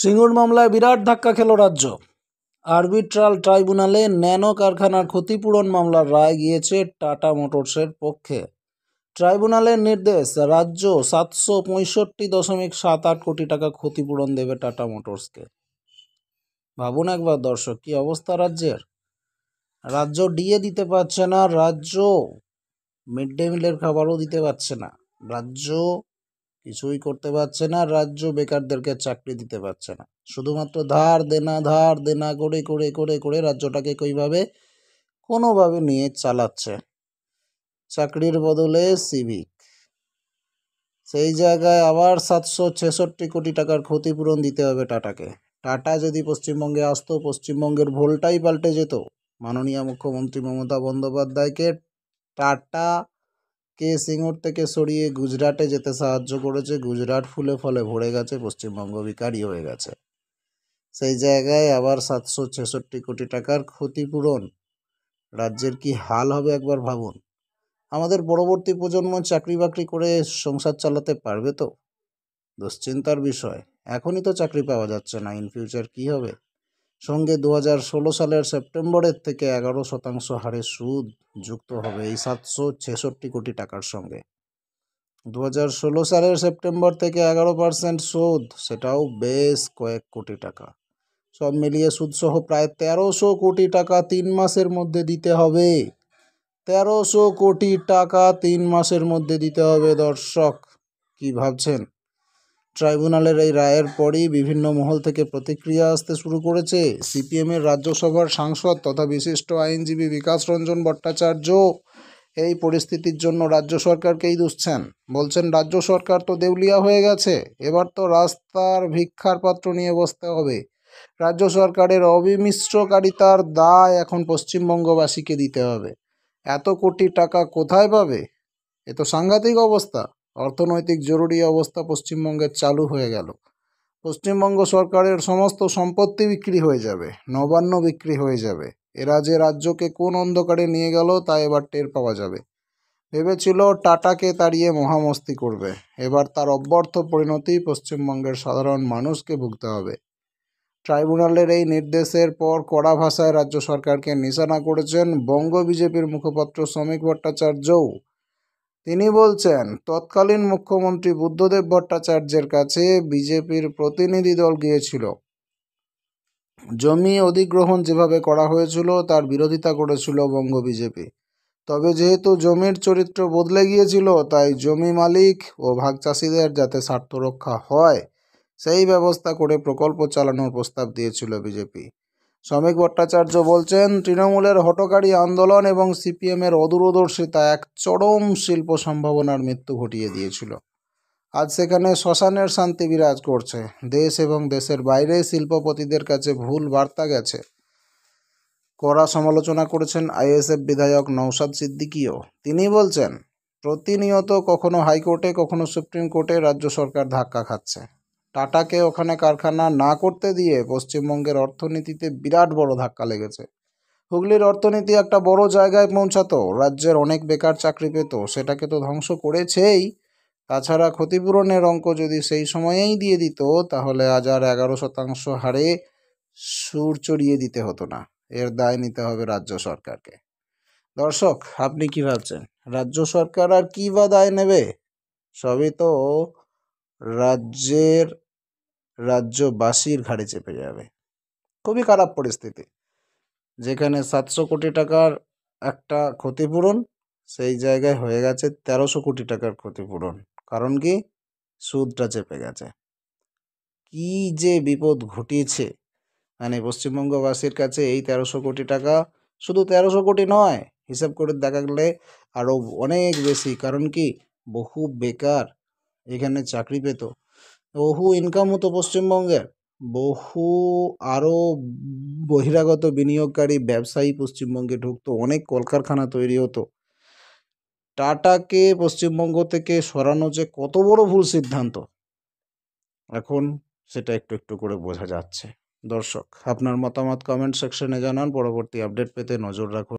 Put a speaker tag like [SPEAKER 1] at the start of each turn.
[SPEAKER 1] সিঙ্গুর মামলায় বিরাট ধাক্কা খেল রাজ্য আরবিট্রাল ট্রাইব্যুনালে ন্যানো কারখানার ক্ষতিপূরণ মামলার রায় গিয়েছে টাটা মোটরসের পক্ষে ট্রাইব্যুনালের নির্দেশ রাজ্য সাতশো পঁয়ষট্টি দশমিক সাত আট কোটি টাকা ক্ষতিপূরণ দেবে টাটা মোটরসকে ভাবুন একবার দর্শক কী অবস্থা রাজ্যের রাজ্য ডিএ দিতে পারছে না রাজ্য মিড ডে মিলের খাবারও দিতে পারছে না রাজ্য কিছুই করতে পারছে না রাজ্য বেকারদেরকে চাকরি দিতে পারছে না শুধুমাত্র ধার দেনা ধার দেনা করে করে করে করে রাজ্যটাকে কইভাবে কোনোভাবে নিয়ে চালাচ্ছে চাকরির বদলে সিভিক সেই জায়গায় আবার সাতশো ছেষট্টি কোটি টাকার ক্ষতিপূরণ দিতে হবে টাটাকে টাটা যদি পশ্চিমবঙ্গে আসতো পশ্চিমবঙ্গের ভোলটাই পাল্টে যেত মাননীয় মুখ্যমন্ত্রী মমতা বন্দ্যোপাধ্যায়কে টাটা কে সিঙ্গুর থেকে সরিয়ে গুজরাটে যেতে সাহায্য করেছে গুজরাট ফুলে ফলে ভরে গেছে পশ্চিমবঙ্গ বিকারী হয়ে গেছে সেই জায়গায় আবার সাতশো ছেষট্টি কোটি টাকার ক্ষতিপূরণ রাজ্যের কি হাল হবে একবার ভাবুন আমাদের পরবর্তী প্রজন্ম চাকরি বাকরি করে সংসার চালাতে পারবে তো দুশ্চিন্তার বিষয় এখনই তো চাকরি পাওয়া যাচ্ছে না ইন ফিউচার কী হবে সঙ্গে দু সালের সেপ্টেম্বরের থেকে এগারো শতাংশ হারে সুদ যুক্ত হবে এই সাতশো ছেষট্টি কোটি টাকার সঙ্গে দু সালের সেপ্টেম্বর থেকে এগারো পার্সেন্ট সুদ সেটাও বেশ কয়েক কোটি টাকা সব মিলিয়ে সুদসহ প্রায় তেরোশো কোটি টাকা তিন মাসের মধ্যে দিতে হবে তেরোশো কোটি টাকা তিন মাসের মধ্যে দিতে হবে দর্শক কি ভাবছেন ট্রাইব্যুনালের এই রায়ের পরই বিভিন্ন মহল থেকে প্রতিক্রিয়া আসতে শুরু করেছে সিপিএমের রাজ্যসভার সাংসদ তথা বিশিষ্ট আইনজীবী বিকাশ রঞ্জন ভট্টাচার্য এই পরিস্থিতির জন্য রাজ্য সরকারকেই দুষছেন বলছেন রাজ্য সরকার তো দেউলিয়া হয়ে গেছে এবার তো রাস্তার ভিক্ষার পাত্র নিয়ে বসতে হবে রাজ্য সরকারের অবিমিশ্রকারিতার দায় এখন পশ্চিমবঙ্গবাসীকে দিতে হবে এত কোটি টাকা কোথায় পাবে এ তো সাংঘাতিক অবস্থা অর্থনৈতিক জরুরি অবস্থা পশ্চিমবঙ্গের চালু হয়ে গেল পশ্চিমবঙ্গ সরকারের সমস্ত সম্পত্তি বিক্রি হয়ে যাবে নবান্ন বিক্রি হয়ে যাবে এরা যে রাজ্যকে কোন অন্ধকারে নিয়ে গেল তা এবার টের পাওয়া যাবে ভেবেছিল টাটাকে তাড়িয়ে মহামস্তি করবে এবার তার অব্যর্থ পরিণতি পশ্চিমবঙ্গের সাধারণ মানুষকে ভুগতে হবে ট্রাইব্যুনালের এই নির্দেশের পর কড়া ভাষায় রাজ্য সরকারকে নিশানা করেছেন বঙ্গ বিজেপির মুখপাত্র শ্রমিক ভট্টাচার্যও তিনি বলছেন তৎকালীন মুখ্যমন্ত্রী বুদ্ধদেব ভট্টাচার্যের কাছে বিজেপির প্রতিনিধি দল গিয়েছিল জমি অধিগ্রহণ যেভাবে করা হয়েছিল তার বিরোধিতা করেছিল বঙ্গ বিজেপি তবে যেহেতু জমির চরিত্র বদলে গিয়েছিল তাই জমি মালিক ও ভাগ চাষিদের যাতে স্বার্থ রক্ষা হয় সেই ব্যবস্থা করে প্রকল্প চালানোর প্রস্তাব দিয়েছিল বিজেপি শ্রমিক ভট্টাচার্য বলছেন তৃণমূলের হটকারী আন্দোলন এবং সিপিএমের অদূরদর্শিতা এক চরম শিল্প সম্ভাবনার মৃত্যু ঘটিয়ে দিয়েছিল আজ সেখানে শ্মশানের শান্তি বিরাজ করছে দেশ এবং দেশের বাইরে শিল্পপতিদের কাছে ভুল বার্তা গেছে কড়া সমালোচনা করেছেন আইএসএফ বিধায়ক নৌসাদ সিদ্দিকিও তিনি বলছেন প্রতিনিয়ত কখনো হাইকোর্টে কখনো সুপ্রিম কোর্টে রাজ্য সরকার ধাক্কা খাচ্ছে টাটাকে ওখানে কারখানা না করতে দিয়ে পশ্চিমবঙ্গের অর্থনীতিতে বিরাট বড় ধাক্কা লেগেছে হুগলির অর্থনীতি একটা বড় জায়গায় পৌঁছাতো রাজ্যের অনেক বেকার চাকরি পেত সেটাকে তো ধ্বংস করেছেই তাছাড়া ক্ষতিপূরণের অঙ্ক যদি সেই সময়েই দিয়ে দিত তাহলে আজ আর এগারো শতাংশ হারে সুর চড়িয়ে দিতে হতো না এর দায় নিতে হবে রাজ্য সরকারকে দর্শক আপনি কি ভাবছেন রাজ্য সরকার আর কী বা দায় নেবে সবই তো রাজ্যের রাজ্যবাসীর ঘাড়ে চেপে যাবে খুবই খারাপ পরিস্থিতি যেখানে সাতশো কোটি টাকার একটা ক্ষতিপূরণ সেই জায়গায় হয়ে গেছে তেরোশো কোটি টাকার ক্ষতিপূরণ কারণ কি সুদটা চেপে গেছে কি যে বিপদ ঘটিয়েছে মানে পশ্চিমবঙ্গবাসীর কাছে এই তেরোশো কোটি টাকা শুধু তেরোশো কোটি নয় হিসাব করে দেখা গেলে আরও অনেক বেশি কারণ কি বহু বেকার এখানে চাকরি পেত বহু ইনকাম হতো পশ্চিমবঙ্গের বহু আরও বহিরাগত বিনিয়োগকারী ব্যবসায়ী পশ্চিমবঙ্গে ঢুকতো অনেক কলকারখানা তৈরি হতো টাটাকে পশ্চিমবঙ্গ থেকে সরানো যে কত বড় ভুল সিদ্ধান্ত এখন সেটা একটু একটু করে বোঝা যাচ্ছে দর্শক আপনার মতামত কমেন্ট সেকশনে জানান পরবর্তী আপডেট পেতে নজর রাখুন